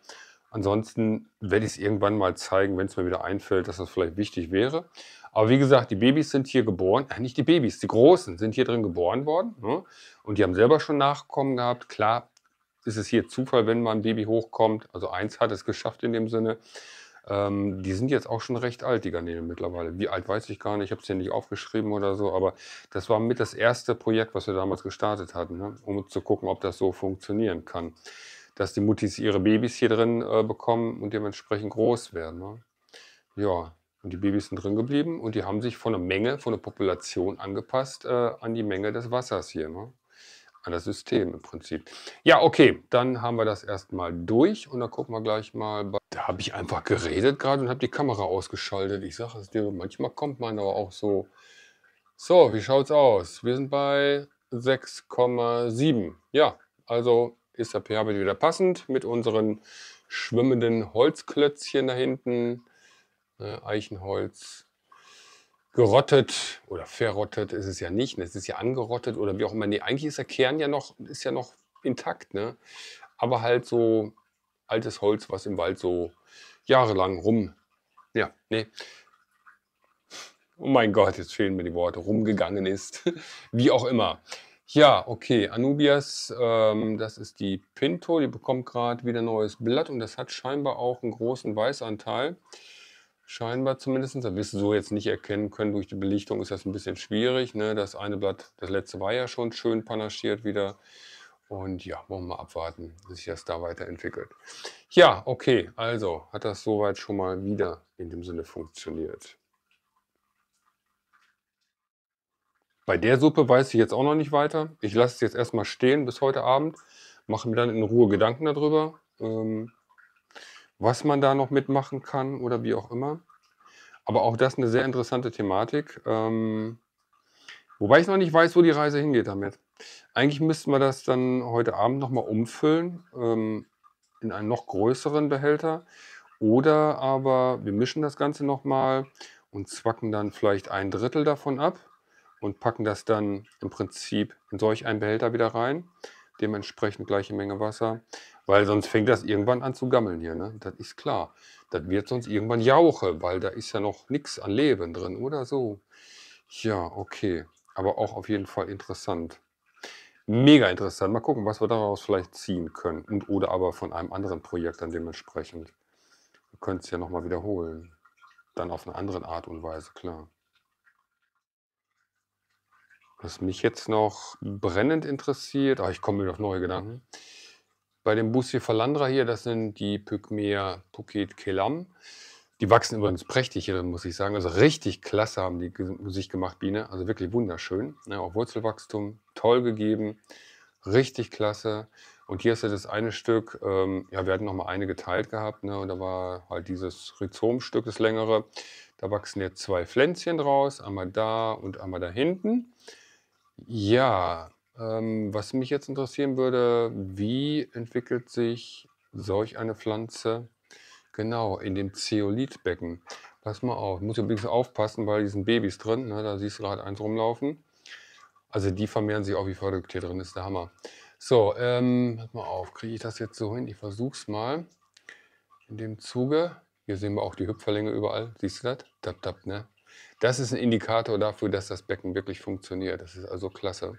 Ansonsten werde ich es irgendwann mal zeigen, wenn es mir wieder einfällt, dass das vielleicht wichtig wäre. Aber wie gesagt, die Babys sind hier geboren, äh, nicht die Babys, die Großen sind hier drin geboren worden. Ne? Und die haben selber schon Nachkommen gehabt. Klar, ist es hier Zufall, wenn mal ein Baby hochkommt. Also eins hat es geschafft in dem Sinne. Ähm, die sind jetzt auch schon recht alt, die Garnelen mittlerweile. Wie alt weiß ich gar nicht, ich habe es hier nicht aufgeschrieben oder so, aber das war mit das erste Projekt, was wir damals gestartet hatten, ne? um zu gucken, ob das so funktionieren kann. Dass die Muttis ihre Babys hier drin äh, bekommen und dementsprechend groß werden. Ne? Ja, und die Babys sind drin geblieben und die haben sich von der Menge, von der Population angepasst äh, an die Menge des Wassers hier. Ne? an das System im Prinzip. Ja, okay, dann haben wir das erstmal durch und dann gucken wir gleich mal. Bei da habe ich einfach geredet gerade und habe die Kamera ausgeschaltet. Ich sage es dir, manchmal kommt man aber auch so. So, wie schaut's aus? Wir sind bei 6,7. Ja, also ist der pH wieder passend mit unseren schwimmenden Holzklötzchen da hinten. Äh, Eichenholz, gerottet oder verrottet ist es ja nicht, ne? es ist ja angerottet oder wie auch immer. Nee, eigentlich ist der Kern ja noch, ist ja noch intakt, ne? aber halt so altes Holz, was im Wald so jahrelang rum, ja, nee, oh mein Gott, jetzt fehlen mir die Worte, rumgegangen ist, (laughs) wie auch immer. Ja, okay, Anubias, ähm, das ist die Pinto, die bekommt gerade wieder neues Blatt und das hat scheinbar auch einen großen Weißanteil. Scheinbar zumindest. Da wirst du so jetzt nicht erkennen können. Durch die Belichtung ist das ein bisschen schwierig. Ne? Das eine Blatt, das letzte war ja schon schön panaschiert wieder. Und ja, wollen wir mal abwarten, wie sich das da weiterentwickelt. Ja, okay, also hat das soweit schon mal wieder in dem Sinne funktioniert. Bei der Suppe weiß ich jetzt auch noch nicht weiter. Ich lasse es jetzt erstmal stehen bis heute Abend, mache mir dann in Ruhe Gedanken darüber. Ähm, was man da noch mitmachen kann oder wie auch immer. Aber auch das ist eine sehr interessante Thematik. Ähm, wobei ich noch nicht weiß, wo die Reise hingeht damit. Eigentlich müssten wir das dann heute Abend nochmal umfüllen ähm, in einen noch größeren Behälter. Oder aber wir mischen das Ganze nochmal und zwacken dann vielleicht ein Drittel davon ab und packen das dann im Prinzip in solch einen Behälter wieder rein dementsprechend gleiche Menge Wasser, weil sonst fängt das irgendwann an zu gammeln hier, ne? Das ist klar. Das wird sonst irgendwann Jauche, weil da ist ja noch nichts an Leben drin oder so. Ja, okay. Aber auch auf jeden Fall interessant. Mega interessant. Mal gucken, was wir daraus vielleicht ziehen können. Und oder aber von einem anderen Projekt dann dementsprechend. Wir können es ja nochmal wiederholen. Dann auf eine andere Art und Weise, klar. Was mich jetzt noch brennend interessiert, ah, ich komme mir auf neue Gedanken. Mhm. Bei dem Bussi falandra hier, das sind die Pygmäa Puket Kelam. Die wachsen übrigens prächtig hier drin, muss ich sagen. Also richtig klasse haben die sich gemacht, Biene. Also wirklich wunderschön. Ja, ne? auch Wurzelwachstum, toll gegeben. Richtig klasse. Und hier ist ja das eine Stück, ähm, ja, wir hatten nochmal eine geteilt gehabt, ne? und da war halt dieses Rhizomstück, das längere. Da wachsen jetzt zwei Pflänzchen draus, einmal da und einmal da hinten. Ja, ähm, was mich jetzt interessieren würde, wie entwickelt sich solch eine Pflanze genau in dem Zeolithbecken? Pass mal auf, muss übrigens aufpassen, weil die sind Babys drin, ne? da siehst du gerade eins rumlaufen. Also die vermehren sich auch wie verrückt hier drin, ist der Hammer. So, ähm, pass mal auf, kriege ich das jetzt so hin? Ich versuch's mal. In dem Zuge, hier sehen wir auch die Hüpferlänge überall, siehst du das? Tap, tap, ne? Das ist ein Indikator dafür, dass das Becken wirklich funktioniert. Das ist also klasse.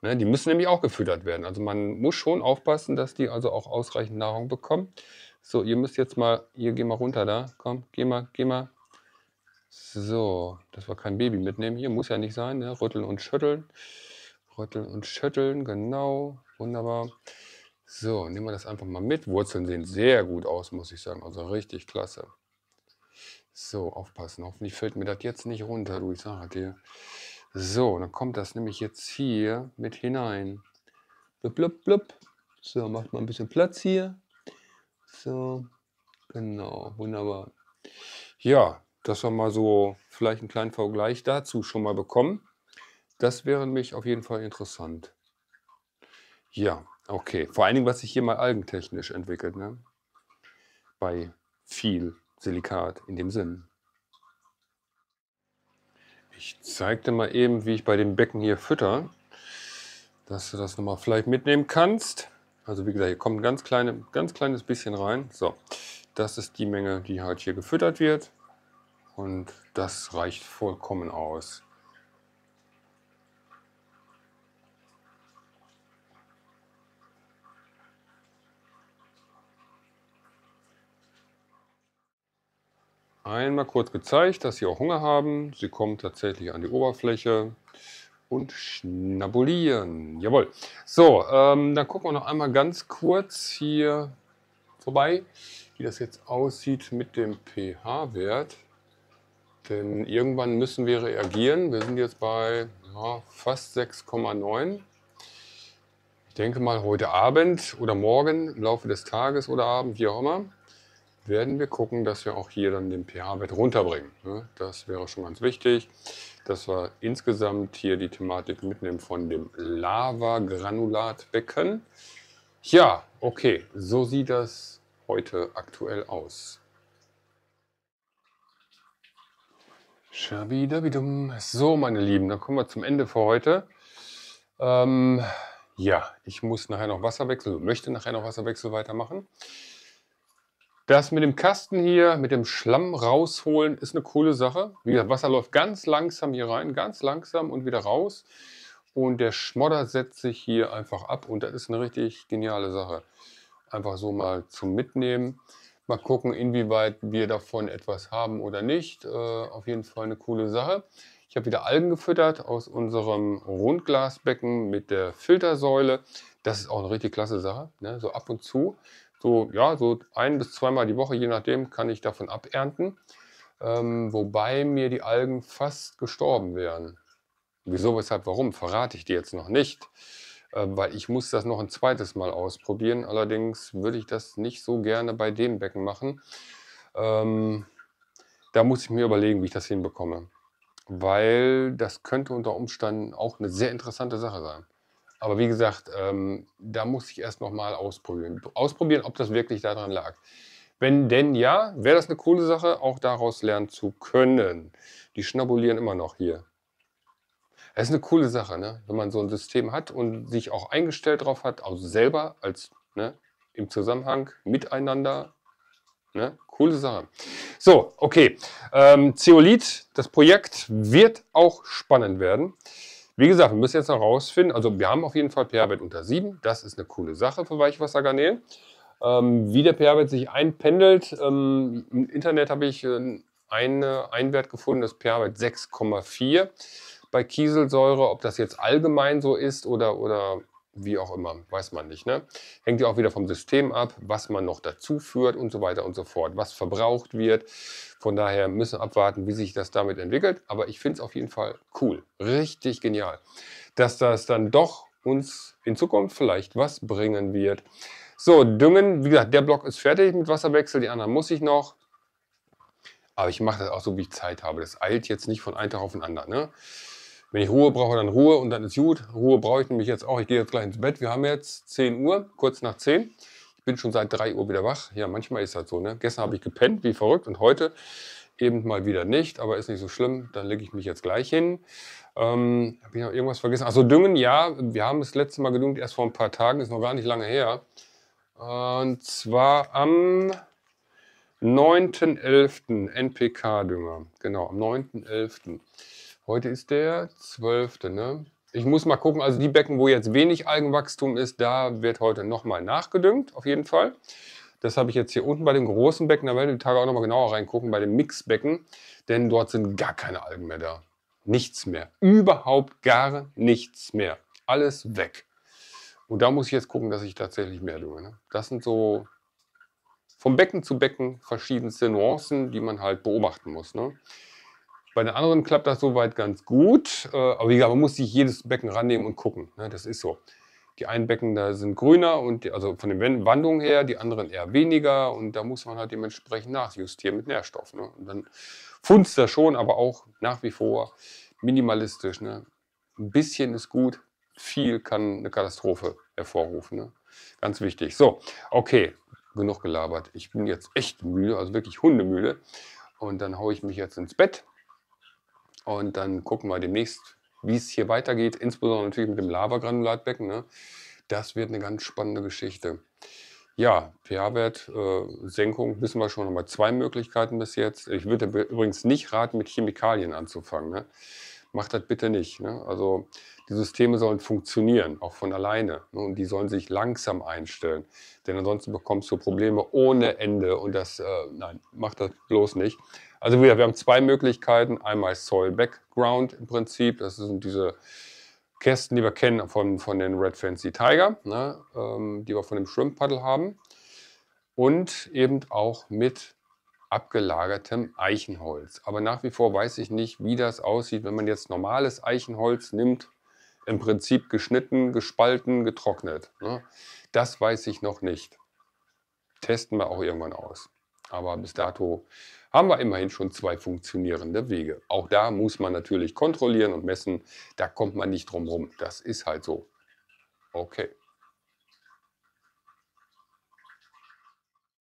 Ne, die müssen nämlich auch gefüttert werden. Also man muss schon aufpassen, dass die also auch ausreichend Nahrung bekommen. So, ihr müsst jetzt mal, hier geh mal runter da. Komm, geh mal, geh mal. So, dass wir kein Baby mitnehmen. Hier muss ja nicht sein, ne? Rütteln und schütteln. Rütteln und schütteln, genau. Wunderbar. So, nehmen wir das einfach mal mit. Wurzeln sehen sehr gut aus, muss ich sagen. Also richtig klasse. So, aufpassen. Hoffentlich fällt mir das jetzt nicht runter, du, ich sage dir. So, dann kommt das nämlich jetzt hier mit hinein. Blub, blub, blub. So, macht mal ein bisschen Platz hier. So, genau, wunderbar. Ja, dass wir mal so vielleicht einen kleinen Vergleich dazu schon mal bekommen. Das wäre mich auf jeden Fall interessant. Ja, okay. Vor allen Dingen, was sich hier mal algentechnisch entwickelt, ne? Bei viel. Silikat in dem Sinn. Ich zeig dir mal eben, wie ich bei dem Becken hier fütter, dass du das nochmal vielleicht mitnehmen kannst. Also wie gesagt, hier kommt ein ganz, kleine, ganz kleines bisschen rein. So, das ist die Menge, die halt hier gefüttert wird. Und das reicht vollkommen aus. einmal kurz gezeigt, dass sie auch Hunger haben. Sie kommen tatsächlich an die Oberfläche und schnabulieren. Jawohl. So, ähm, dann gucken wir noch einmal ganz kurz hier vorbei, wie das jetzt aussieht mit dem pH-Wert. Denn irgendwann müssen wir reagieren. Wir sind jetzt bei ja, fast 6,9. Ich denke mal heute Abend oder morgen im Laufe des Tages oder Abend, wie auch immer, werden wir gucken, dass wir auch hier dann den pH-Wert runterbringen. Ne? Das wäre schon ganz wichtig, dass wir insgesamt hier die Thematik mitnehmen von dem Lava-Granulatbecken. Ja, okay, so sieht das heute aktuell aus. Schabidabidum. So, meine Lieben, dann kommen wir zum Ende für heute. Ähm, ja, ich muss nachher noch Wasserwechsel, möchte nachher noch Wasserwechsel weitermachen. Das mit dem Kasten hier, mit dem Schlamm rausholen, ist eine coole Sache. Wie gesagt, Wasser läuft ganz langsam hier rein, ganz langsam und wieder raus. Und der Schmodder setzt sich hier einfach ab und das ist eine richtig geniale Sache. Einfach so mal zum Mitnehmen. Mal gucken, inwieweit wir davon etwas haben oder nicht. Äh, auf jeden Fall eine coole Sache. Ich habe wieder Algen gefüttert aus unserem Rundglasbecken mit der Filtersäule. Das ist auch eine richtig klasse Sache, ne? so ab und zu so, ja, so ein bis zweimal die Woche, je nachdem, kann ich davon abernten. Ähm, wobei mir die Algen fast gestorben wären. Wieso, weshalb, warum, verrate ich dir jetzt noch nicht. Äh, weil ich muss das noch ein zweites Mal ausprobieren. Allerdings würde ich das nicht so gerne bei dem Becken machen. Ähm, da muss ich mir überlegen, wie ich das hinbekomme. Weil das könnte unter Umständen auch eine sehr interessante Sache sein. Aber wie gesagt, ähm, da muss ich erst nochmal ausprobieren. Ausprobieren, ob das wirklich daran lag. Wenn denn ja, wäre das eine coole Sache, auch daraus lernen zu können. Die schnabulieren immer noch hier. Es ist eine coole Sache, ne? wenn man so ein System hat und sich auch eingestellt drauf hat, also selber als ne, im Zusammenhang miteinander. Ne? Coole Sache. So, okay. Ähm, Zeolit, das Projekt wird auch spannend werden. Wie gesagt, wir müssen jetzt noch rausfinden. Also wir haben auf jeden Fall pH-Wert unter 7. Das ist eine coole Sache für Weichwassergarnelen. Ähm, wie der pH-Wert sich einpendelt, ähm, im Internet habe ich äh, eine, einen Wert gefunden, das pH-Wert 6,4 bei Kieselsäure. Ob das jetzt allgemein so ist oder, oder wie auch immer, weiß man nicht. Ne? Hängt ja auch wieder vom System ab, was man noch dazu führt und so weiter und so fort, was verbraucht wird. Von daher müssen wir abwarten, wie sich das damit entwickelt. Aber ich finde es auf jeden Fall cool, richtig genial, dass das dann doch uns in Zukunft vielleicht was bringen wird. So, Düngen, wie gesagt, der Block ist fertig mit Wasserwechsel, die anderen muss ich noch. Aber ich mache das auch so, wie ich Zeit habe. Das eilt jetzt nicht von einem Tag auf den anderen. Ne? Wenn ich Ruhe brauche, dann Ruhe und dann ist gut. Ruhe brauche ich nämlich jetzt auch. Ich gehe jetzt gleich ins Bett. Wir haben jetzt 10 Uhr, kurz nach 10. Ich bin schon seit 3 Uhr wieder wach. Ja, manchmal ist das so. Ne? Gestern habe ich gepennt wie verrückt und heute eben mal wieder nicht, aber ist nicht so schlimm. Dann lege ich mich jetzt gleich hin. Ähm, habe ich noch irgendwas vergessen? Also düngen, ja, wir haben das letzte Mal gedüngt, erst vor ein paar Tagen, ist noch gar nicht lange her. Und zwar am 9.11. NPK-Dünger. Genau, am 9.11. Heute ist der 12. Ne? Ich muss mal gucken, also die Becken, wo jetzt wenig Algenwachstum ist, da wird heute nochmal nachgedüngt, auf jeden Fall. Das habe ich jetzt hier unten bei dem großen Becken, da werde ich die Tage auch nochmal genauer reingucken, bei dem Mixbecken, denn dort sind gar keine Algen mehr da. Nichts mehr. Überhaupt gar nichts mehr. Alles weg. Und da muss ich jetzt gucken, dass ich tatsächlich mehr dünge. Ne? Das sind so vom Becken zu Becken verschiedenste Nuancen, die man halt beobachten muss. Ne? Bei den anderen klappt das soweit ganz gut. Äh, aber wie gesagt, man muss sich jedes Becken rannehmen und gucken. Ne? Das ist so. Die einen Becken da sind grüner und die, also von den Wandungen her, die anderen eher weniger. Und da muss man halt dementsprechend nachjustieren mit Nährstoff. Ne? Und dann funzt das schon, aber auch nach wie vor minimalistisch. Ne? Ein bisschen ist gut, viel kann eine Katastrophe hervorrufen. Ne? Ganz wichtig. So, okay, genug gelabert. Ich bin jetzt echt müde, also wirklich hundemüde. Und dann haue ich mich jetzt ins Bett. Und dann gucken wir demnächst, wie es hier weitergeht, insbesondere natürlich mit dem Lavagranulatbecken. Ne? Das wird eine ganz spannende Geschichte. Ja, pH-Wert, äh, Senkung wissen wir schon, haben wir zwei Möglichkeiten bis jetzt. Ich würde übrigens nicht raten, mit Chemikalien anzufangen. Ne? Macht das bitte nicht. Ne? Also die Systeme sollen funktionieren, auch von alleine. Ne? Und die sollen sich langsam einstellen. Denn ansonsten bekommst du Probleme ohne Ende. Und das, äh, nein, macht das bloß nicht. Also wir, wir haben zwei Möglichkeiten. Einmal Soil Background im Prinzip. Das sind diese Kästen, die wir kennen von, von den Red Fancy Tiger, ne, ähm, die wir von dem Shrimp Paddle haben. Und eben auch mit abgelagertem Eichenholz. Aber nach wie vor weiß ich nicht, wie das aussieht, wenn man jetzt normales Eichenholz nimmt, im Prinzip geschnitten, gespalten, getrocknet. Ne? Das weiß ich noch nicht. Testen wir auch irgendwann aus. Aber bis dato haben wir immerhin schon zwei funktionierende Wege. Auch da muss man natürlich kontrollieren und messen. Da kommt man nicht drum rum. Das ist halt so. Okay.